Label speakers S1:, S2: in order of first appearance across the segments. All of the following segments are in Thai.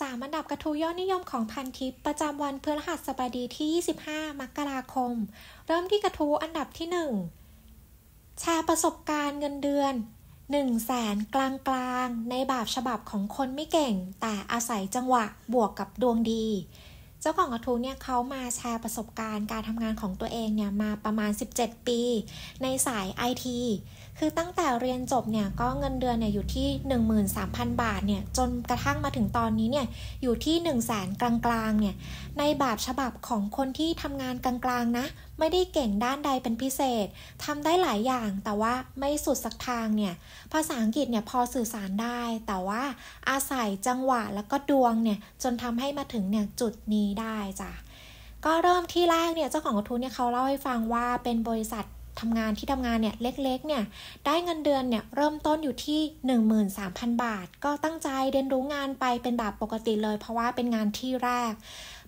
S1: สามอันดับกระทู้ยอดนิยมของพันทิปประจำวันเพื่อรหัสบดีที่ 25 มกราคม เริ่มที่กระทู้อันดับที่1แชร์ประสบการณ์เงินเดือน 1 แสนกลางๆ ในบาปฉบับของคนไม่เก่งแต่อาศัยจังหวะบวกกับดวงดีจ้าของกระทู้เนี่ยเขามาแชร์ประสบการณ์การทำงานของตัวเองเนี่ยมาประมาณ 17 ปีในสาย IT คือตั้งแต่เรียนจบเนี่ยก็เงินเดือนเนี่ยอยู่ที่ 13,000 บาทเนี่ยจนกระทั่งมาถึงตอนนี้เนี่ยอยู่ที่ 1 0 0 0 0แสนกลางๆ เนี่ยในแบบฉบับของคนที่ทำงานกลางๆ นะไม่ได้เก่งด้านใดเป็นพิเศษทำได้หลายอย่าง แต่ว่าไม่สุดสักทางเนี่ย ภาษาอังกฤษเนี่ยพอสื่อสารได้ แต่ว่าอาศัยจังหวะแล้วก็ดวงเนี่ย จนทำให้มาถึงเนี่ยจุดนี้ได้จ้ะ ก็เริ่มที่แรกเนี่ย เจ้าของกระทู้เนี่ยเขาเล่าให้ฟังว่าเป็นบริษัททำงานที่ทำงานเนี่ยเล็ก ๆ เนี่ย ได้เงินเดือนเนี่ย เริ่มต้นอยู่ที่13,000บาท ก็ตั้งใจเรียนรู้งานไปเป็นแบบปกติเลย เพราะว่าเป็นงานที่แรก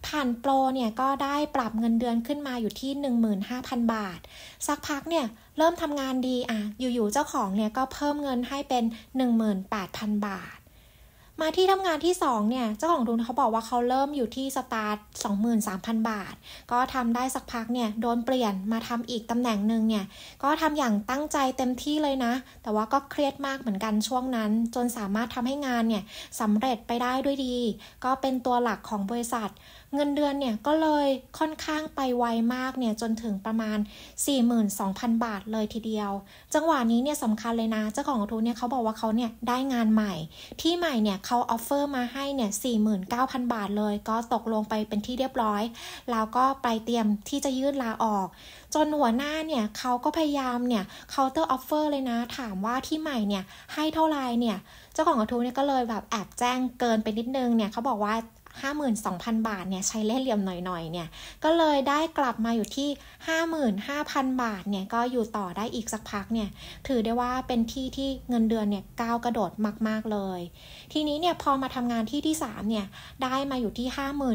S1: ผ่านโปรเนี่ยก็ได้ปรับเงินเดือนขึ้นมาอยู่ที่ 15,000 บาท สักพักเนี่ยเริ่มทำงานดีอ่ะ อยู่ๆเจ้าของเนี่ยก็เพิ่มเงินให้เป็น 18,000 บาทมาที่ทำงานที่2เนี่ย เจ้าของทุนเขาบอกว่าเขาเริ่มอยู่ที่สตาร์ท23,000 บาท ก็ทำได้สักพักเนี่ยโดนเปลี่ยนมาทำอีกตำแหน่งหนึ่งเนี่ยก็ทำอย่างตั้งใจเต็มที่เลยนะ แต่ว่าก็เครียดมากเหมือนกันช่วงนั้น จนสามารถทำให้งานเนี่ยสำเร็จไปได้ด้วยดี ก็เป็นตัวหลักของบริษัท เงินเดือนเนี่ยก็เลยค่อนข้างไปไวมากเนี่ยจนถึงประมาณ 42,000 บาทเลยทีเดียว จังหวะนี้เนี่ยสำคัญเลยนะเจ้าของทุนเนี่ยเขาบอกว่าเขาเนี่ยได้งานใหม่ ที่ใหม่เนี่ยเขาออฟเฟอร์มาให้เนี่ย 49,000 บาทเลย ก็ตกลงไปเป็นที่เรียบร้อย แล้วก็ไปเตรียมที่จะยื่นลาออก จนหัวหน้าเนี่ยเขาก็พยายามเนี่ยเคาน์เตอร์ออฟเฟอร์เลยนะ ถามว่าที่ใหม่เนี่ยให้เท่าไหร่เนี่ย เจ้าของกระทู้เนี่ยก็เลยแบบแอบแจ้งเกินไปนิดนึงเนี่ยเขาบอกว่า52,000 บาทเนี่ยใช้เล่นเหลี่ยมหน่อยๆเนี่ยก็เลยได้กลับมาอยู่ที่ 55,000 บาทเนี่ยก็อยู่ต่อได้อีกสักพักเนี่ยถือได้ว่าเป็นที่ที่เงินเดือนเนี่ยก้าวกระโดดมากๆเลย ทีนี้เนี่ยพอมาทำงานที่ที่3เนี่ยได้มาอยู่ที่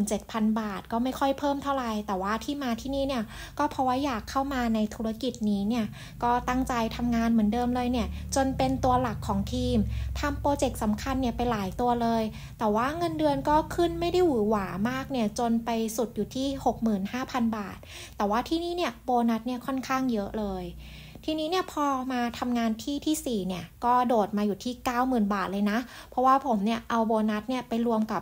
S1: 57,000 บาท ก็ไม่ค่อยเพิ่มเท่าไหร่ แต่ว่าที่มาที่นี่เนี่ยก็เพราะว่าอยากเข้ามาในธุรกิจนี้เนี่ยก็ตั้งใจทำงานเหมือนเดิมเลยเนี่ยจนเป็นตัวหลักของทีมทำโปรเจกต์สำคัญเนี่ยไปหลายตัวเลย แต่ว่าเงินเดือนก็ขึ้นไม่ได้หวือหวามากเนี่ยจนไปสุดอยู่ที่ 65,000 บาท แต่ว่าที่นี่เนี่ยโบนัสเนี่ยค่อนข้างเยอะเลย ทีนี้เนี่ยพอมาทำงานที่ที่4เนี่ย ก็โดดมาอยู่ที่ 90,000 บาทเลยนะ เพราะว่าผมเนี่ยเอาโบนัสเนี่ยไปรวมกับ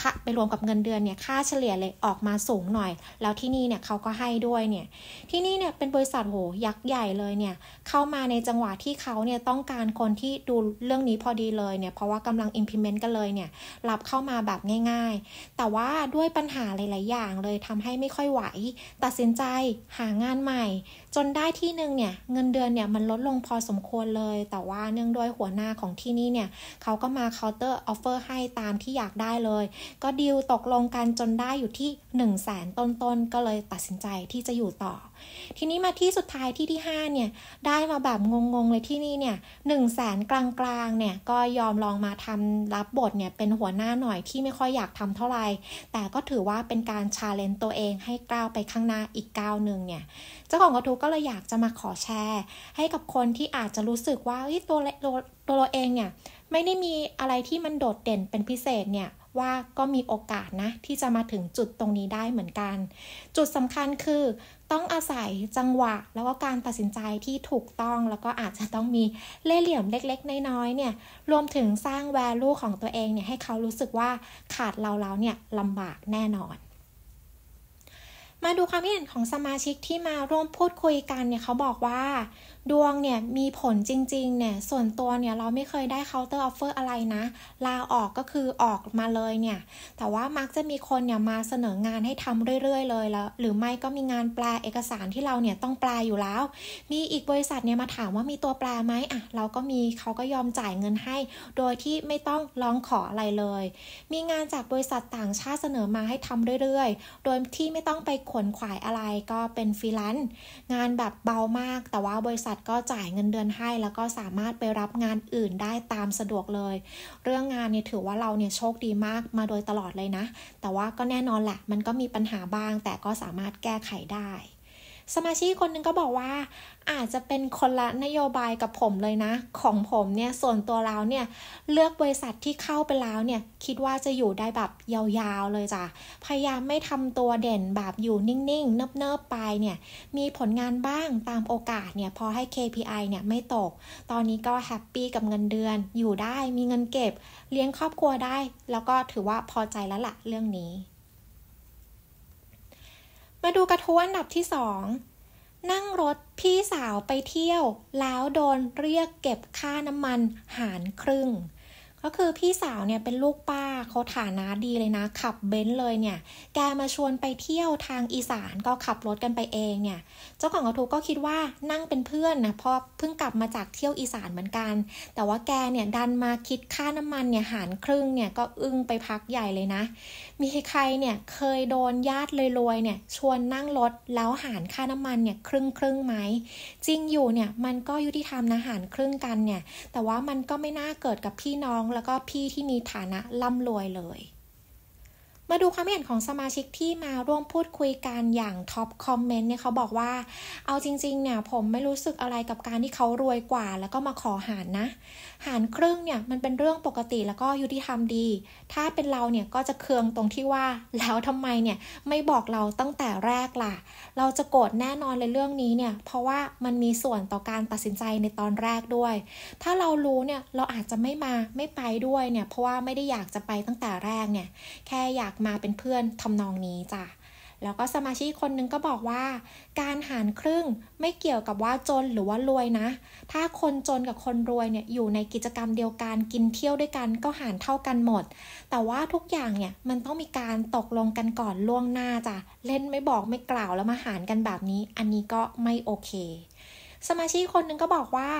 S1: ค่าไปรวมกับเงินเดือนเนี่ย ค่าเฉลี่ยเลยออกมาสูงหน่อย แล้วที่นี่เนี่ยเขาก็ให้ด้วยเนี่ย ที่นี่เนี่ยเป็นบริษัทโหยักษ์ใหญ่เลยเนี่ย เข้ามาในจังหวะที่เขาเนี่ยต้องการคนที่ดูเรื่องนี้พอดีเลยเนี่ย เพราะว่ากำลัง implement กันเลยเนี่ย รับเข้ามาแบบง่าย ๆ แต่ว่าด้วยปัญหาหลายๆอย่างเลยทำให้ไม่ค่อยไหว ตัดสินใจหางานใหม่ จนได้ที่หนึ่งเนี่ยเงินเดือนเนี่ยมันลดลงพอสมควรเลย แต่ว่าเนื่องด้วยหัวหน้าของที่นี่เนี่ยเขาก็มา counter offer ให้ตามที่อยากได้เลยก็ ดีล ตกลงกันจนได้อยู่ที่1นึ่งแสนต้นๆก็เลยตัดสินใจที่จะอยู่ต่อ ทีนี้มาที่สุดท้ายที่ที่5เนี่ยได้มาแบบงง ๆ เลยที่นี่เนี่ยหนึ่งแสนกลางๆเนี่ยก็ยอมลองมาทำรับบทเนี่ยเป็นหัวหน้าหน่อยที่ไม่ค่อยอยากทำเท่าไหร่แต่ก็ถือว่าเป็นการชาเลนจ์ตัวเองให้ก้าวไปข้างหน้าอีกก้าวหนึ่งเนี่ยเจ้าของกระทู้ก็เลยอยากจะมาขอแชร์ให้กับคนที่อาจจะรู้สึกว่าตัวตัวเราเองเนี่ยไม่ได้มีอะไรที่มันโดดเด่นเป็นพิเศษเนี่ยว่าก็มีโอกาสนะที่จะมาถึงจุดตรงนี้ได้เหมือนกัน จุดสำคัญคือต้องอาศัยจังหวะแล้วก็การตัดสินใจที่ถูกต้อง แล้วก็อาจจะต้องมีเล่เหลี่ยมเล็กๆน้อยๆเนี่ยรวมถึงสร้างแวลูของตัวเองเนี่ยให้เขารู้สึกว่าขาดเราแล้วเนี่ยลำบากแน่นอน มาดูความเห็นของสมาชิกที่มาร่วมพูดคุยกันเนี่ยเขาบอกว่าดวงเนี่ยมีผลจริงๆเนี่ยส่วนตัวเนี่ยเราไม่เคยได้เคาน์เตอร์ออฟเฟอร์อะไรนะ ลาออกก็คือออกมาเลยเนี่ยแต่ว่ามักจะมีคนเนี่ยมาเสนองานให้ทำเรื่อยๆเลย แล้วหรือไม่ก็มีงานแปลเอกสารที่เราเนี่ยต้องแปลอยู่แล้ว มีอีกบริษัทเนี่ยมาถามว่ามีตัวแปลไหมอ่ะเราก็มีเขาก็ยอมจ่ายเงินให้ โดยที่ไม่ต้องร้องขออะไรเลย มีงานจากบริษัทต่างชาติเสนอมาให้ทำเรื่อยๆ โดยที่ไม่ต้องไปขวนขวายอะไรก็เป็นฟรีแลนซ์งานแบบเบามาก แต่ว่าบริษัททก็จ่ายเงินเดือนให้แล้วก็สามารถไปรับงานอื่นได้ตามสะดวกเลย เรื่องงานเนี่ยถือว่าเราเนี่ยโชคดีมากมาโดยตลอดเลยนะ แต่ว่าก็แน่นอนแหละมันก็มีปัญหาบ้างแต่ก็สามารถแก้ไขได้สมาชิกคนนึงก็บอกว่าอาจจะเป็นคนละนโยบายกับผมเลยนะ ของผมเนี่ย ส่วนตัวเราเนี่ย เลือกบริษัทที่เข้าไปแล้วเนี่ย คิดว่าจะอยู่ได้แบบยาวๆเลยจ้ะ พยายามไม่ทำตัวเด่นแบบอยู่นิ่งๆเนิบๆ ไปเนี่ย มีผลงานบ้างตามโอกาสเนี่ย พอให้ KPI เนี่ย ไม่ตก ตอนนี้ก็แฮปปี้กับเงินเดือนอยู่ได้ มีเงินเก็บ เลี้ยงครอบครัวได้ แล้วก็ถือว่าพอใจแล้วละเรื่องนี้มาดูกระทู้อันดับที่สอง นั่งรถพี่สาวไปเที่ยว แล้วโดนเรียกเก็บค่าน้ำมันหารครึ่งก็คือพี่สาวเนี่ยเป็นลูกป้าเขาฐานะดีเลยนะ ขับเบนซ์เลยเนี่ย แกมาชวนไปเที่ยวทางอีสานก็ขับรถกันไปเองเนี่ยเจ้าของกระทูก็คิดว่านั่งเป็นเพื่อนนะเพราะเพิ่งกลับมาจากเที่ยวอีสานเหมือนกัน แต่ว่าแกเนี่ยดันมาคิดค่าน้ำมันเนี่ยหารครึ่งเนี่ย ก็อึ้งไปพักใหญ่เลยนะ มีใครเนี่ยเคยโดนญาติเลยรวยเนี่ยชวนนั่งรถแล้วหารค่าน้ำมันเนี่ยครึ่งครึ่งไหมจริงอยู่เนี่ยมันก็ยุติธรรมนะหารครึ่งกันเนี่ยแต่ว่ามันก็ไม่น่าเกิดกับพี่น้องแล้วก็พี่ที่มีฐานะร่ำรวยเลยมาดูความเห็นของสมาชิกที่มาร่วมพูดคุยกันอย่างท็อปคอมเมนต์เนี่ยเขาบอกว่าเอาจริงๆเนี่ยผมไม่รู้สึกอะไรกับการที่เขารวยกว่าแล้วก็มาขอหารนะ หารครึ่งเนี่ยมันเป็นเรื่องปกติแล้วก็ยุติธรรมดี ถ้าเป็นเราเนี่ยก็จะเคืองตรงที่ว่าแล้วทำไมเนี่ยไม่บอกเราตั้งแต่แรกล่ะ เราจะโกรธแน่นอนเลยเรื่องนี้เนี่ยเพราะว่ามันมีส่วนต่อการตัดสินใจในตอนแรกด้วย ถ้าเรารู้เนี่ยเราอาจจะไม่มาไม่ไปด้วยเนี่ยเพราะว่าไม่ได้อยากจะไปตั้งแต่แรกเนี่ย แค่อยากมาเป็นเพื่อนทำนองนี้จ้ะ แล้วก็สมาชิกคน นึง ก็บอกว่า การหารครึ่งไม่เกี่ยวกับว่าจนหรือว่ารวยนะ ถ้าคนจนกับคนรวยเนี่ยอยู่ในกิจกรรมเดียวกันกินเที่ยวด้วยกันก็หารเท่ากันหมด แต่ว่าทุกอย่างเนี่ยมันต้องมีการตกลงกันก่อนล่วงหน้าจ้ะ เล่นไม่บอกไม่กล่าวแล้วมาหารกันแบบนี้ อันนี้ก็ไม่โอเค สมาชิกคนนึงก็บอกว่า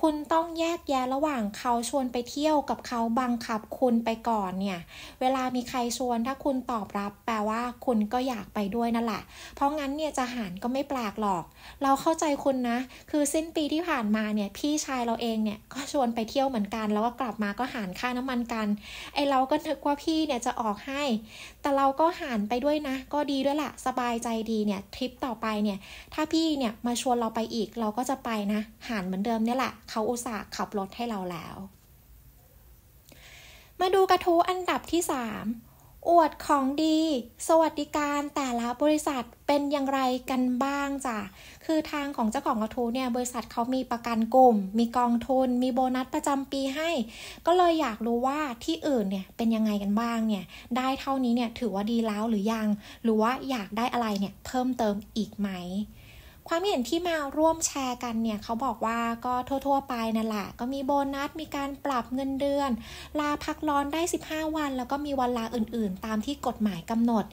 S1: คุณต้องแยกแยะ ระหว่างเขาชวนไปเที่ยวกับเขาบังคับ คุณไปก่อน เนี่ย เวลามีใครชวน ถ้าคุณตอบรับ แปลว่าคุณก็อยากไปด้วยนั่นแหละ เพราะ งั้นเนี่ย จะหารก็ไม่แปลกหรอก เราเข้าใจคุณนะ คือสิ้นปีที่ผ่านมาเนี่ยพี่ชายเราเองเนี่ยก็ชวนไปเที่ยวเหมือนกัน แล้วก็กลับมาก็หารค่าน้ำมันกันไอเราก็นึกว่าพี่เนี่ยจะออกให้ แต่เราก็หารไปด้วยนะ ก็ดีด้วยละสบายใจดีเนี่ยทริปต่อไปเนี่ยถ้าพี่เนี่ยมาชวนเราไปอีกเราก็จะไปนะ หารเหมือนเดิมเนี่ยแหละเขาอุตส่าห์ขับรถให้เราแล้ว มาดูกระทู้อันดับที่ 3 อวดของดี สวัสดิการแต่ละบริษัทเป็นอย่างไรกันบ้างจ้ะ คือทางของเจ้าของกระทู้เนี่ยบริษัทเขามีประกันกลุ่ม มีกองทุนมีโบนัสประจำปีให้ ก็เลยอยากรู้ว่าที่อื่นเนี่ยเป็นยังไงกันบ้างเนี่ยได้เท่านี้เนี่ยถือว่าดีแล้วหรือยัง หรือว่าอยากได้อะไรเนี่ยเพิ่มเติมอีกไหมความเห็นที่มาร่วมแชร์กันเนี่ย เขาบอกว่าก็ทั่ว ๆ ไปนั่นแหละ ก็มีโบนัส มีการปรับเงินเดือน ลาพักร้อนได้ 15 วัน แล้วก็มีวันลาอื่นๆ ตามที่กฎหมายกำหนด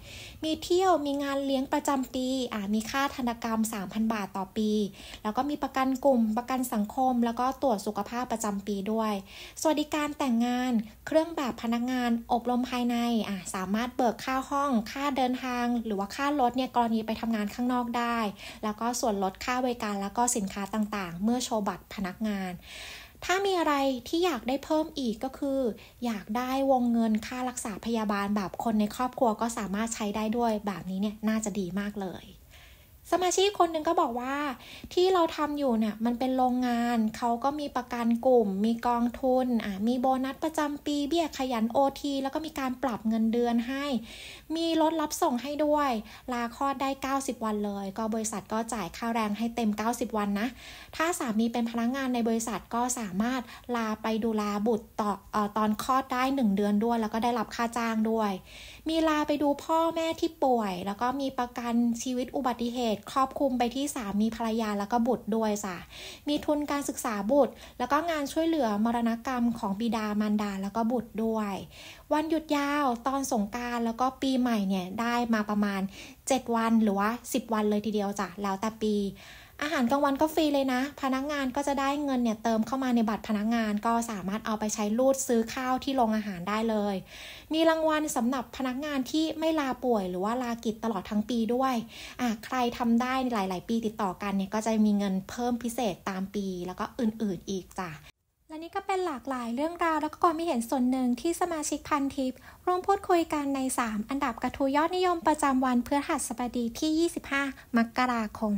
S1: มีเที่ยวมีงานเลี้ยงประจำปีอ่ามีค่าธนกรรม 3,000 บาทต่อปี แล้วก็มีประกันกลุ่มประกันสังคมแล้วก็ตรวจสุขภาพประจำปีด้วย สวัสดิการแต่งงานเครื่องแบบพนักงานอบรมภายในอ่าสามารถเบิกค่าห้อง ค่าเดินทาง หรือว่าค่ารถเนี่ยกรณีไปทำงานข้างนอกได้ แล้วก็ส่ววนลดค่าบริการแล้วก็สินค้าต่าง ๆ เมื่อโชว์บัตรพนักงาน ถ้ามีอะไรที่อยากได้เพิ่มอีกก็คือ อยากได้วงเงินค่ารักษาพยาบาลแบบคนในครอบครัวก็สามารถใช้ได้ด้วย แบบนี้เนี่ยน่าจะดีมากเลยสมาชิกคนหนึ่งก็บอกว่าที่เราทำอยู่เนี่ย มันเป็นโรงงาน เขาก็มีประกันกลุ่ม มีกองทุนอ่ะมีโบนัสประจำปี เบี้ยขยันโอทีแล้วก็มีการปรับเงินเดือนให้ มีรถรับส่งให้ด้วย ลาคลอดได้ 90 วันเลย ก็บริษัทก็จ่ายค่าแรงให้เต็ม 90 วันนะ ถ้าสามีเป็นพนักงงานในบริษัทก็สามารถลาไปดูแลบุตรต่ออตอนคลอดได้1เดือนด้วย แล้วก็ได้รับค่าจ้างด้วย มีลาไปดูพ่อแม่ที่ป่วย แล้วก็มีประกันชีวิตอุบัติเหตุษครอบคลุมไปที่สามีภรรยาแล้วก็บุตรด้วยจ้ะ มีทุนการศึกษาบุตร แล้วก็งานช่วยเหลือมรณกรรมของบิดามารดาแล้วก็บุตรด้วย วันหยุดยาวตอนสงการแล้วก็ปีใหม่เนี่ยได้มาประมาณ 7 วันหรือว่า 10 วันเลยทีเดียวจ้ะแล้วแต่ปีอาหารกลางวันก็ฟรีเลยนะ พนักงานก็จะได้เงินเนี่ยเติมเข้ามาในบัตรพนักงาน ก็สามารถเอาไปใช้รูดซื้อข้าวที่โรงอาหารได้เลย มีรางวัลสำหรับพนักงานที่ไม่ลาป่วย หรือว่าลากิจตลอดทั้งปีด้วยอ่ะใครทำได้หลาย ๆ ปีติดต่อกันเนี่ย ก็จะมีเงินเพิ่มพิเศษตามปี แล้วก็อื่น ๆ อีกจ้ะ และนี่ก็เป็นหลากหลายเรื่องราวแล้วก็ความมีเห็นส่วนหนึ่งที่สมาชิกพันทิปร่วมพูดคุยกันใน 3 อันดับกระทู้ยอดนิยมประจำวันเพื่อหัสบดีที่ 25มกราคม